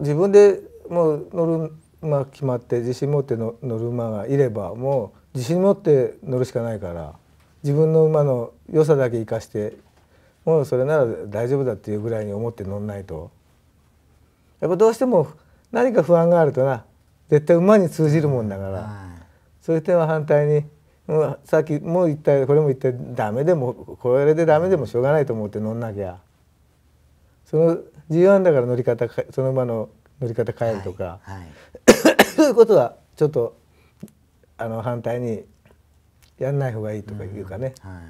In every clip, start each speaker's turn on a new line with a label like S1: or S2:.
S1: 自分でもう乗る馬決まって自信持って乗る馬がいればもう自信持って乗るしかないから自分の馬の良さだけ生かしてもうそれなら大丈夫だっていうぐらいに思って乗んないとやっぱどうしても何か不安があるとな絶対馬に通じるもんだから、そういう点は反対にさっきもう言ったこれも言ってダメでもこれでダメでもしょうがないと思って乗んなきゃ。その G1 だから乗り方その場の乗り方変えるとか、はいはい、そういうことはちょっとあの反対にやんない方がいいとかいうかね、うんはい、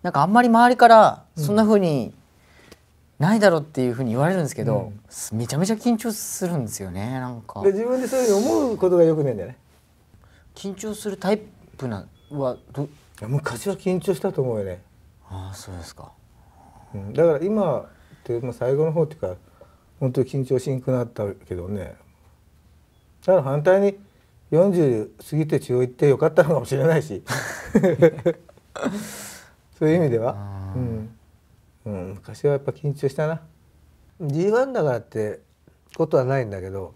S2: なんかあんまり周りからそんなふうに、ないだろうっていうふうに言われるんですけど、うん、めちゃめちゃ緊張するんですよねなんかで自
S1: 分でそういうふうに思うことがよくないんだよね緊張するタイプなはど昔は緊張したと思うよねああそうですか、うん、だから今、まあ、最後の方っていうか本当に緊張しにくくなったけどねただ反対に40過ぎて中行ってよかったのかもしれないし そういう意味では、うん、うん、昔はやっぱ緊張したな G1 だからってことはないんだけど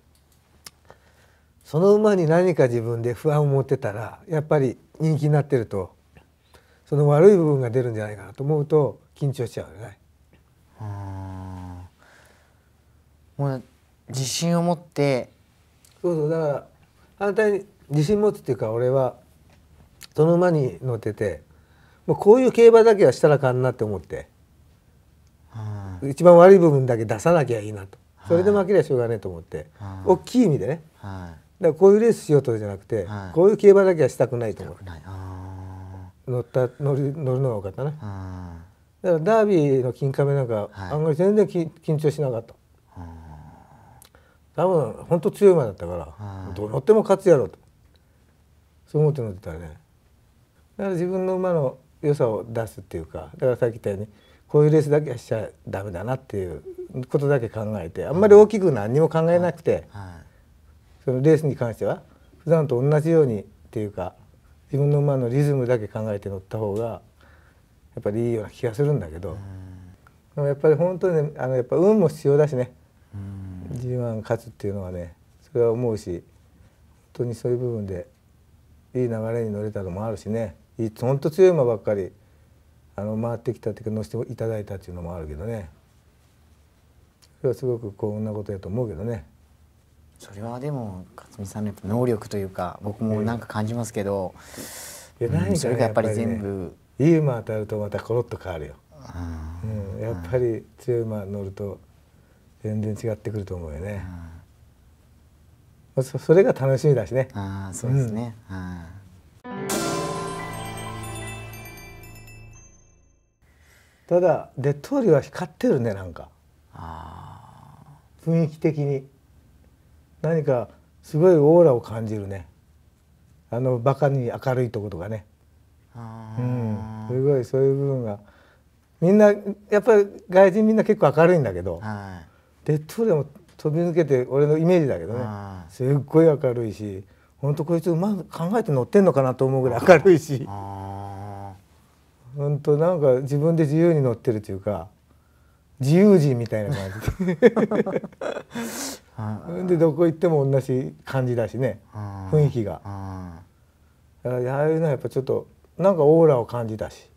S1: その馬に何か自分で不安を持ってたらやっぱり人気になってるとその悪い部分が出るんじゃないかなと思うと緊張しちゃうよね。もう自信を持ってそうそうだから反対に自信持つっていうか俺はその馬に乗っててもうこういう競馬だけはしたらあかんなって思って、一番悪い部分だけ出さなきゃいいなと、はそれで負けりゃしょうがねえと思って、は大きい意味でね、はい、だからこういうレースしようとじゃなくて、こういう競馬だけはしたくないと思って乗った乗る乗るのが多かったね、だからダービーの金亀なんか、あ、んまり全然緊張しなかった。多分本当強い馬だったから、はい、どう乗っても勝つやろとそう思って乗ってたらねだから自分の馬の良さを出すっていうかだからさっき言ったようにこういうレースだけはしちゃダメだなっていうことだけ考えてあんまり大きく何にも考えなくて、はいはい、そのレースに関しては普段と同じようにっていうか自分の馬のリズムだけ考えて乗った方がやっぱりいいような気がするんだけど、でもやっぱり本当に、ね、あのやっぱ運も必要だしね G1 勝つっていうのはねそれは思うし本当にそういう部分でいい流れに乗れたのもあるしね本当強い馬ばっかりあの回ってきたっていうか乗せていただいたっていうのもあるけどねそれはすごく幸運なことやと思うけどね。それはでも勝美さんの能力というか僕もなんか感じますけど、いや何か、ね、それがやっぱり全部、ね、いい馬当たるとまたコロッと変わるよ、うん、やっぱり強い馬乗ると全然違ってくると思うよね。それが楽しみだしね。ああ、そうですね。うん、ただデッドーは光ってるねなんか。雰囲気的に何かすごいオーラを感じるね。あのバカに明るいとことかね。うん、すごいそういう部分がみんなやっぱり外人みんな結構明るいんだけど、はレッドでも飛び抜けて俺のイメージだけどねすっごい明るいし本当こいつうまく考えて乗ってんのかなと思うぐらい明るいし本当なんか自分で自由に乗ってるというか自由人みたいな感じで でどこ行っても同じ感じだしね雰囲気がああいうのはやっぱちょっとなんかオーラを感じたし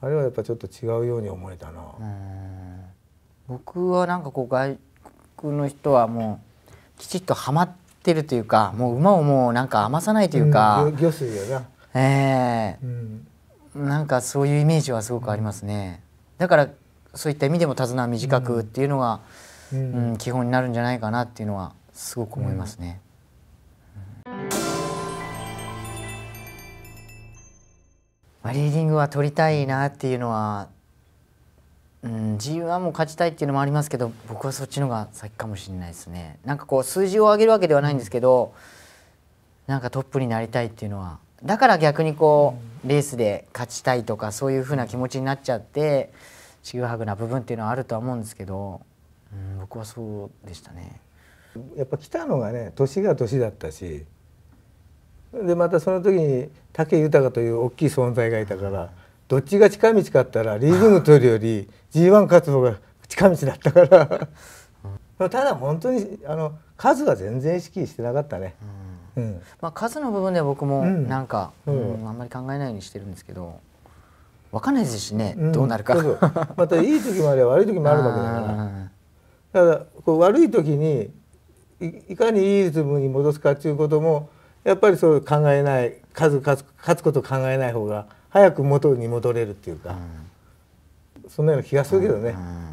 S1: あれはやっぱちょっと違うように思えたな。僕はなんかこう外国の人はも
S2: うきちっとはまってるというかもう馬をもうなんか余さないというか、うん、魚水よなええーうん、なんかそういうイメージはすごくありますね、だからそういった意味でも手綱短くっていうのが、うん、うん、基本になるんじゃないかなっていうのはすごく思いますね、まあ、リーディングは取りたいなっていうのはうん、G1 も勝ちたいっていうのもありますけど僕はそっちのが先かもしれないですねなんかこう数字を上げるわけではないんですけど、うん、なんかトップになりたいっていうのはだから逆にこう、うん、レースで勝ちたいとかそういうふうな気持ちになっちゃって
S1: ちぐはぐな部分っていうのはあるとは思うんですけど、うん、僕はそうでしたね。やっぱ来たのがね年が年だったしでまたその時に武豊という大きい存在がいたから。どっちが近道かったらリーグ取るより G1 勝つ方が近道だったからただ本当にあの数は全然意識してなかったね。うん、うん、まあ、数の部分では僕もなんか、うん、うん、あんまり考えないようにしてるんですけど分かんないですしね、うん、どうなるかそうそう。またいい時もあれば悪い時もあるわけだから だこう悪い時にいかにいいリズムに戻すかっていうこともやっぱりそう考えない数勝つ勝つこと考えない方が早く元に戻れるっていうか、うん、そんなような気がするけどね、うんうん、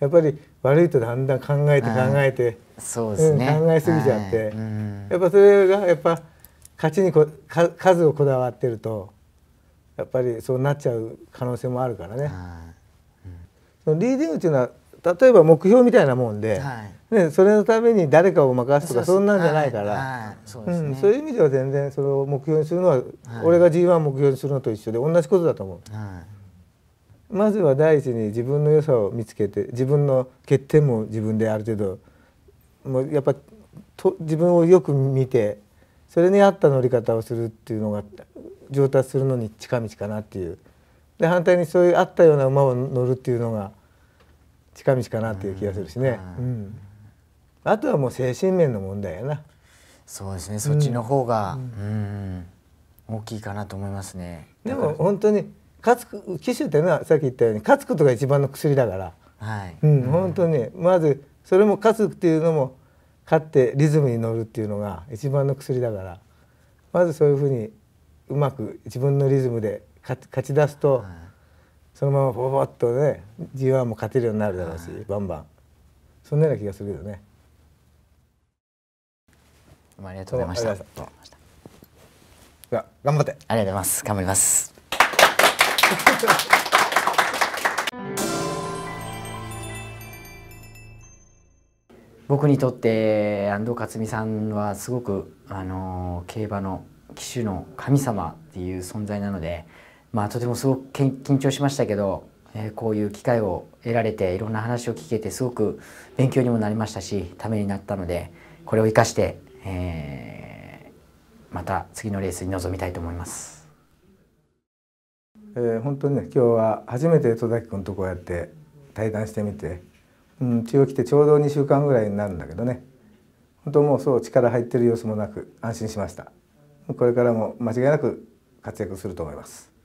S1: やっぱり悪いとだんだん考えて考えて、うんすね、考えすぎちゃって、やっぱそれがやっぱ勝ちにこか数をこだわってるとやっぱりそうなっちゃう可能性もあるからね。そのリーディングっていうのは例えば目標みたいなもんで、ね、それのために誰かを任すとかそんなんじゃないからそういう意味では全然それを目標にするのは、俺が G1 目標にするのと一緒で同じことだと思う。まずは第一に自分の良さを見つけて自分の欠点も自分である程度もうやっぱと自分をよく見てそれに合った乗り方をするっていうのが上達するのに近道かなっていうで反対にそういう合ったような馬を乗るっていうのが近道かなっていう気がするしね、うん、あとはもう精神面の問題やなそうですねそっちの方が、うん、うん、大きいかなと思いますねでも本当に勝つク機種ってのはさっき言ったように勝つことが一番の薬だから、はいうん、本当にまずそれも勝つっていうのも勝ってリズムに乗るっていうのが一番の薬だからまずそういうふうにうまく自分のリズムで勝ち出すと、はいそのままフォボボッとね G1 も勝てるようになるだろうし、はい、バンバンそんなような気がするけどね。ありがとうございました。頑
S2: 張って。ありがとうございます。頑張ります。僕にとって安藤克美さんはすごくあの競馬の騎手の神様っていう存在なのでまあ、とてもすごく緊張しましたけど、えー、こういう機会を得られていろんな話を聞けてすごく勉強にもなりましたしためになったのでこれを生かして、えー、また次のレースに臨みたいと思い
S1: ます。えー、本当にね今日は初めて戸崎君とこうやって対談してみて、うん、治療来てちょうど2週間ぐらいになるんだけどね本当もうそう力入ってる様子もなく安心しましたこれからも間違いなく活躍すると思います